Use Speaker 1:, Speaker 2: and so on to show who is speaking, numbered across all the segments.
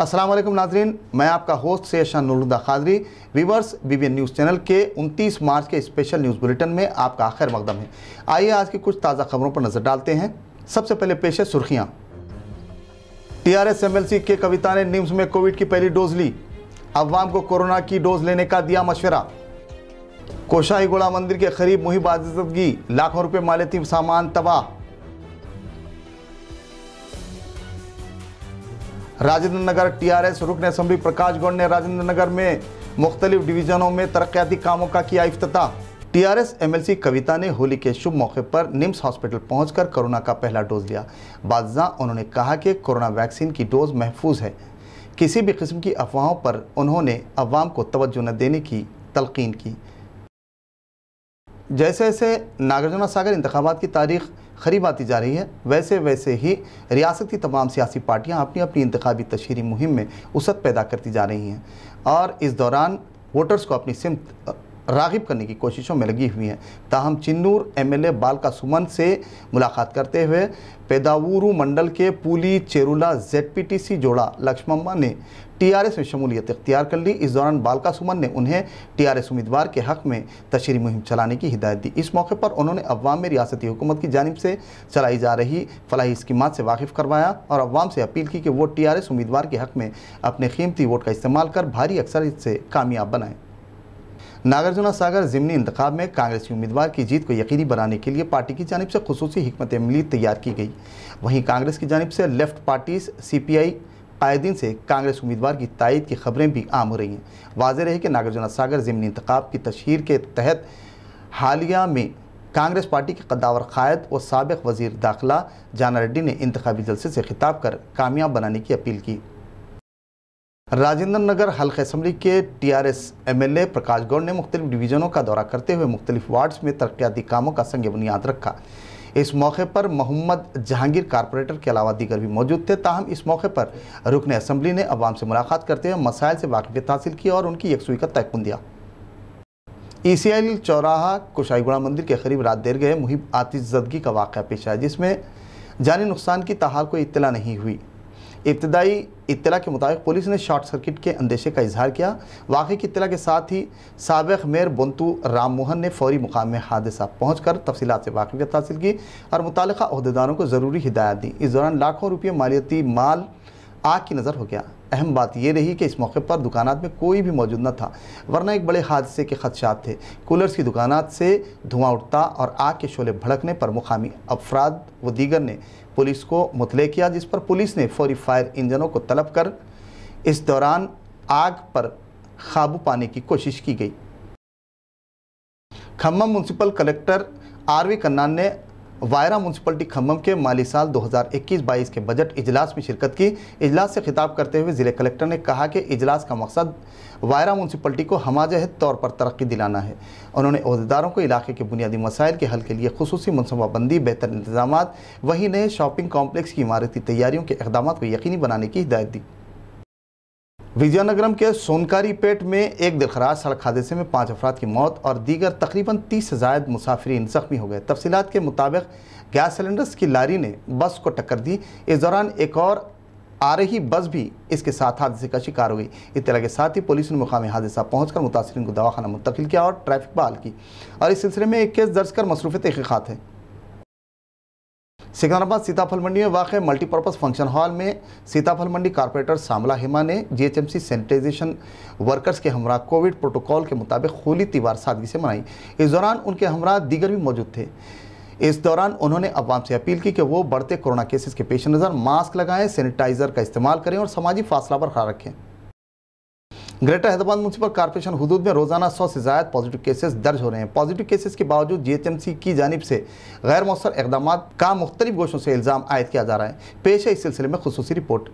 Speaker 1: अस्सलाम वालेकुम नाजरीन मैं आपका host Shah Nuruddin Qadri viewers BBN news channel के 29 मार्च के स्पेशल न्यूज़ बुलेटिन में आपका आखिर मकदम है आइए आज की कुछ ताज़ा खबरों पर नज़र डालते हैं सबसे पहले पेश है सुर्खियाँ T R S M L C के कविता ने निम्स में कोविड की पहली डोज ली अवाम को कोरोना की डोज लेने का दिया मशवरा कोशाही गोड़ा मंदिर के करीब मुहिम लाखों रुपये मालती सामान तबाह Rajendra Nagar T R S रुकन असम्बली प्रकाश गौड़ ने राजेंद्र नगर में मुख्तलिफ डिवीजनों में तरक्याती कामों का किया अफ्ताह T R S M L C Kavitha ने होली के शुभ मौके पर निम्स हॉस्पिटल पहुँच कर कोरोना का पहला डोज लिया बादजा उन्होंने कहा कि कोरोना वैक्सीन की डोज महफूज है किसी भी किस्म की अफवाहों पर उन्होंने अवाम को तोज्जो न देने की तलकिन की जैसे जैसे नागार्जुना सागर इंतबात की तारीख खरीब आती जा रही है वैसे वैसे ही रियासत की तमाम सियासी पार्टियाँ अपनी अपनी इंतबी तशहरी मुहिम में उसत पैदा करती जा रही हैं और इस दौरान वोटर्स को अपनी सिमत रागिब करने की कोशिशों में लगी हुई हैं ताहम चिन्नूर एमएलए बालका सुमन से मुलाकात करते हुए पैदावूरू मंडल के पुली चेरुला जेडपीटीसी जोड़ा लक्ष्मम्मा ने टीआरएस में शमूलियत इख्तियार कर ली इस दौरान बालका सुमन ने उन्हें टीआरएस उम्मीदवार के हक में तशरी मुहिम चलाने की हिदायत दी इस मौके पर उन्होंने अवाम में रियासती हुकूमत की जानब से चलाई जा रही फलाही स्कीम से वाकिफ़ करवाया और अवाम से अपील की कि वो टी आर एस उम्मीदवार के हक में अपने कीमती वोट का इस्तेमाल कर भारी अक्सर से कामयाब बनाएँ नागार्जुना सागर ज़मनी इंतखा में कांग्रेसी उम्मीदवार की जीत को यकीनी बनाने के लिए पार्टी की जानब से खसूस हमत अमली तैयार की गई वहीं कांग्रेस की जानब से left party C P I कायदीन से कांग्रेस उम्मीदवार की तायद की खबरें भी आम हो रही हैं वाज रहे कि नागार्जुना सागर ज़मनी इंतब की तशहर के तहत हालिया में कांग्रेस पार्टी के कदावर कायद और सबक वजीर दाखिला जाना रेड्डी ने इंतबी जलसे से खिताब कर कामयाब बनाने की अपील की राजेंद्र नगर हल्के असम्बली के T R S M L A Prakash Goud ने मुख्तलिफ डिवीज़नों का दौरा करते हुए मुख्तलिफ वार्ड्स में तरक्याती कामों का संग बुनियाद रखा इस मौके पर मोहम्मद जहांगीर कारपोरेटर के अलावा दीगर भी मौजूद थे ताहम इस मौके पर रुकन असम्बली ने अवाम से मुलाकात करते हुए मसाइल से वाकफियत हासिल की और उनकी यकसुई का तयकुन दिया ई सी आई चौराहा कुशाईगुड़ा मंदिर के करीब रात देर गए मुहिब आतिश जदगी का वाक़ पेश आया जिसमें जानी नुकसान की तहाल कोई इतला नहीं हुई इब्तदाई इतला के मुताबिक पुलिस ने शॉर्ट सर्किट के अंदेशे का इजहार किया वाकई की इतला के साथ ही सबक मेयर बंतू राम मोहन ने फौरी मुकाम में हादसा पहुँच कर तफसीत से वाकफियत हासिल की और मुतल अहदेदारों को ज़रूरी हिदायत दी इस दौरान लाखों रुपये मालियती माल आग की नज़र हो गया अहम बात यह रही कि इस मौके पर दुकानात में कोई भी मौजूद न था वरना एक बड़े हादसे के खदशात थे कूलर्स की दुकानात से धुआं उठता और आग के शोले भड़कने पर मुकामी अफराद व दीगर ने पुलिस को मुतले किया जिस पर पुलिस ने फौरी फायर इंजनों को तलब कर इस दौरान आग पर काबू पाने की कोशिश की गई Khammam municipal collector R V Kannan ने वायरा म्यूनसिपलिटी खम्भम के माली साल 2021-22 के बजट इजलास में शिरकत की इजलास से खिताब करते हुए ज़िले कलेक्टर ने कहा कि इजलास का मकसद वायरा म्यूनसिपलिटी को जहद तौर पर तरक्की दिलाना है उन्होंने अहदेदारों को इलाके के बुनियादी मसाइल के हल के लिए खसूस मनसूबाबंदी बेहतर इंतजाम वहीं नए शॉपिंग कॉम्प्लेक्स की इमारती तैयारियों के इकदाम को यकीनी बनाने की हिदायत दी विजयनगरम के सोनकारी पेट में एक दिलखराज सड़क हादसे में पाँच अफराद की मौत और दीगर तकरीबन तीस से जायद मुसाफरीन जख्मी हो गए तफसीत के मुताबिक गैस सिलेंडर्स की लारी ने बस को टक्कर दी इस दौरान एक और आ रही बस भी इसके साथ हादसे का शिकार हो गई इतला के साथ ही पुलिस ने मुकामी हादसा पहुंचकर मुतासरी को दवाखाना मुंतकिल किया और ट्रैफिक बहाल की और इस सिलसिले में एक केस दर्ज कर मसरूफ़ तहकीक़ात हैं सिकंदराबाद सीताफल मंडी में वाक़ मल्टीपर्पज़ फंक्शन हॉल में सीताफल मंडी कारपोरेटर सामला हेमा ने जीएचएमसी सैनिटाइजेशन वर्कर्स के हमरा कोविड प्रोटोकॉल के मुताबिक होली त्यौहार सादगी से मनाई इस दौरान उनके हमरा दीगर भी मौजूद थे इस दौरान उन्होंने अवाम से अपील की कि वो बढ़ते कोरोना केसेस के पेश नज़र मास्क लगाएं सैनिटाइज़र का इस्तेमाल करें और समाजी फासला बरकरार रखें ग्रेटर हैदराबाद म्यूनसिपल कॉरपोरेशन हदूद में रोजाना सौ से ज्यादा पॉजिटिव केसेस दर्ज हो रहे हैं पॉजिटिव केसेस के बावजूद जीएचएमसी की जानब से गैर मौसर इकदाम का मुख्तलिफ गोशों से इल्ज़ाम आयद किया जा रहा है पेश है इस सिलसिले में खसूस रिपोर्ट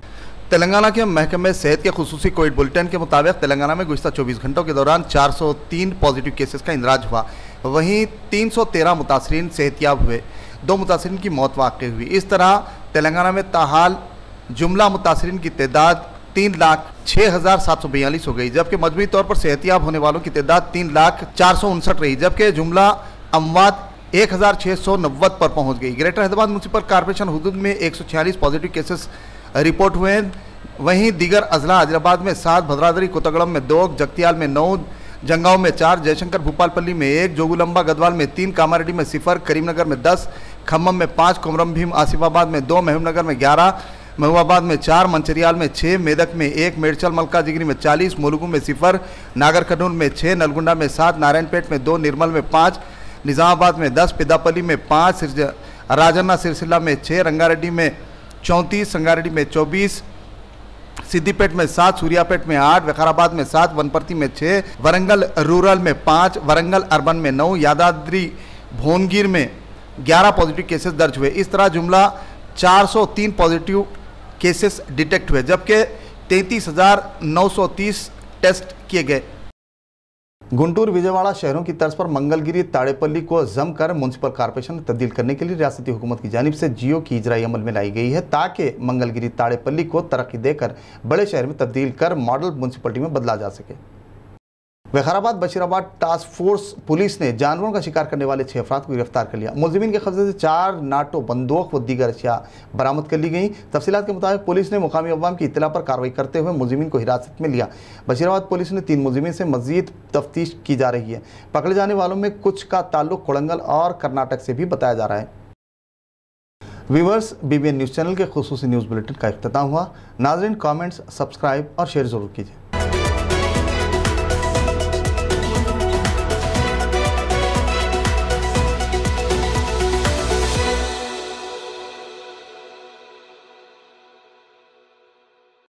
Speaker 1: तेलंगाना के महकमे सेहत के खसूस कोविड बुलेटिन के मुताबिक तेलंगाना में गुजत चौबीस घंटों के दौरान चार सौ तीन पॉजिटिव केसेस का इंदराज हुआ वहीं तीन सौ तेरह मुतासरी सेहतियाब हुए दो मुतासरी की मौत वाक़ हुई इस तरह तेलंगाना में ताहाल जुमला मुतासरी की तदाद तीन लाख छह हजार सात सौ बयालीस हो गई जबकि मजबूत तौर पर सेहतियाब होने वालों की तदाद तीन लाख चार सौ उनसठ रही जबकि जुमला अमवाद एक हज़ार छह सौ नब्बे पर पहुंच गई ग्रेटर हैदराबाद म्यूनसिपल कॉरपोरेशन हदूद में एक सौ छियालीस पॉजिटिव केसेस रिपोर्ट हुए हैं वहीं दीगर अजला हैदराबाद में सात भद्रादरी कोतगड़म में दो जगतियाल में नौ जंगाव में चार जयशंकर भोपालपल्ली में एक जोगुलंबा गदवाल में तीन कामारेड्डी में सिफर करीमनगर में दस खम्भम में पाँच कोमरम भीम आसिफाबाद में दो महमनगर में ग्यारह महुआबाद में चार मंचरियाल में छः मेदक में एक मेडचल मलकाजगिरी में चालीस मुलगू में सिफर नागरखनूर में छः नलगुंडा में सात नारायणपेट में दो निर्मल में पाँच निज़ामाबाद में दस पिदापली में पाँच राजन्ना सिरसिला में छः रंगारेड्डी में चौंतीस संगारेड्डी में चौबीस सिद्दीपेट में सात सूर्यापेट में आठ वखाराबाद में सात वनपर्ती में छः वरंगल रूरल में पाँच वरंगल अर्बन में नौ यादाद्री भोनगिर में ग्यारह पॉजिटिव केसेस दर्ज हुए इस तरह जुमला 403 पॉजिटिव केसेस डिटेक्ट हुए जबकि तैंतीस टेस्ट किए गए गुंटूर विजयवाड़ा शहरों की तर्ज पर मंगलगिरी ताड़ेपल्ली को जमकर म्यूनसिपल कॉरपोरेशन में तब्दील करने के लिए रियासती हुकूमत की जानब से जियो की इजराई अमल में लाई गई है ताकि मंगलगिरी ताड़ेपल्ली को तरक्की देकर बड़े शहर में तब्दील कर मॉडल म्यूनसिपलिटी में बदला जा सके Vikarabad Basheerabad task force police ने जानवरों का शिकार करने वाले छह अफराद को गिरफ्तार कर लिया मुलजमीन के कब्जे से चार नाटो बंदूक व दीगर अशिया बरामद कर ली गई तफसीत के मुताबिक पुलिस ने मुकामी अवाम की इतला पर कार्रवाई करते हुए मुलजमीन को हिरासत में लिया बशीराबाद पुलिस ने तीन मुलजमीन से मजीद तफ्तीश की जा रही है पकड़े जाने वालों में कुछ का ताल्लुक कोड़ंगल और कर्नाटक से भी बताया जा रहा है व्यूवर्स बीबीएन न्यूज़ चैनल के खसूस न्यूज़ बुलेटिन का अख्ताम हुआ नाजरन कॉमेंट्स सब्सक्राइब और शेयर ज़रूर कीजिए